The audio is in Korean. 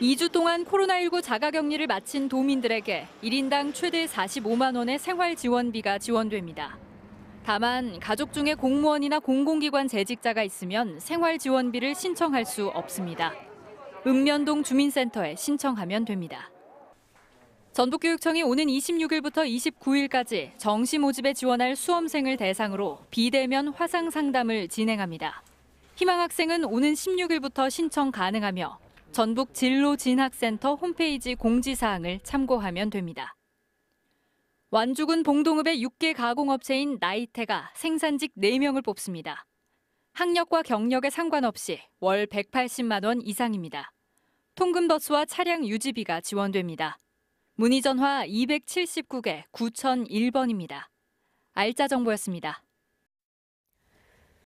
2주 동안 코로나19 자가격리를 마친 도민들에게 1인당 최대 45만 원의 생활 지원비가 지원됩니다. 다만 가족 중에 공무원이나 공공기관 재직자가 있으면 생활 지원비를 신청할 수 없습니다. 읍면동 주민센터에 신청하면 됩니다. 전북교육청이 오는 26일부터 29일까지 정시 모집에 지원할 수험생을 대상으로 비대면 화상 상담을 진행합니다. 희망 학생은 오는 16일부터 신청 가능하며 전북 진로진학센터 홈페이지 공지사항을 참고하면 됩니다. 완주군 봉동읍의 6개 가공업체인 나이테가 생산직 4명을 뽑습니다. 학력과 경력에 상관없이 월 180만 원 이상입니다. 통금 버스와 차량 유지비가 지원됩니다. 문의 전화 279개 9001번입니다. 알짜 정보였습니다.